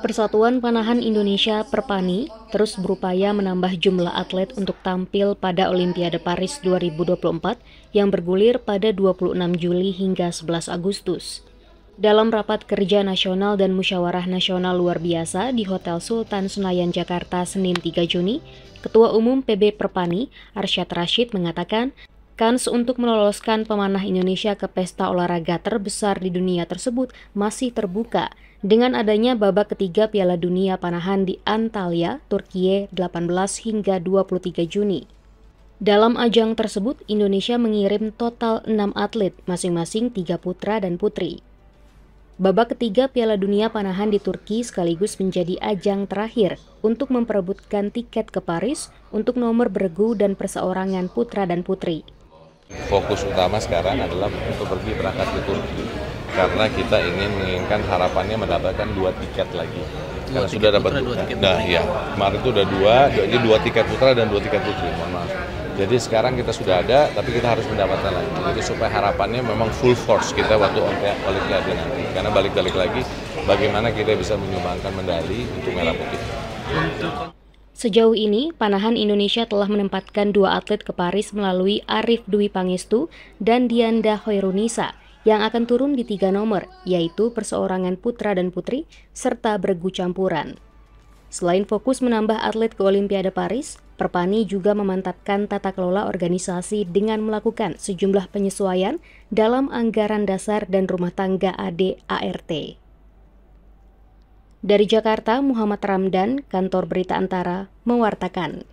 Persatuan Panahan Indonesia Perpani terus berupaya menambah jumlah atlet untuk tampil pada Olimpiade Paris 2024 yang bergulir pada 26 Juli hingga 11 Agustus. Dalam rapat kerja nasional dan musyawarah nasional luar biasa di Hotel Sultan Senayan Jakarta Senin 3 Juni, Ketua Umum PB Perpani, Arsyad Rashid mengatakan, Kans untuk meloloskan pemanah Indonesia ke pesta olahraga terbesar di dunia tersebut masih terbuka dengan adanya babak ketiga Piala Dunia Panahan di Antalya, Turkiye 18 hingga 23 Juni. Dalam ajang tersebut, Indonesia mengirim total 6 atlet, masing-masing 3 putra dan putri. Babak ketiga Piala Dunia Panahan di Turki sekaligus menjadi ajang terakhir untuk memperebutkan tiket ke Paris untuk nomor bergu dan perseorangan putra dan putri. Fokus utama sekarang adalah untuk pergi berangkat ke Turki karena kita ingin menginginkan harapannya mendapatkan dua tiket lagi. Dua karena tiket sudah dapat putra, dua tiket nah ya kemarin itu udah dua, jadi dua tiket putra dan dua tiket putri. Mohon maaf. Jadi sekarang kita sudah ada, tapi kita harus mendapatkan lagi. Jadi supaya harapannya memang full force kita waktu balik lagi nanti. Karena balik-balik lagi, bagaimana kita bisa menyumbangkan medali untuk merah putih. Sejauh ini, panahan Indonesia telah menempatkan dua atlet ke Paris melalui Arif Dwi Pangestu dan Dianda Hoirunisa yang akan turun di tiga nomor, yaitu perseorangan putra dan putri, serta bergu campuran. Selain fokus menambah atlet ke Olimpiade Paris, Perpani juga memantapkan tata kelola organisasi dengan melakukan sejumlah penyesuaian dalam anggaran dasar dan rumah tangga AD ART. Dari Jakarta, Muhammad Ramdan, Kantor Berita Antara, mewartakan.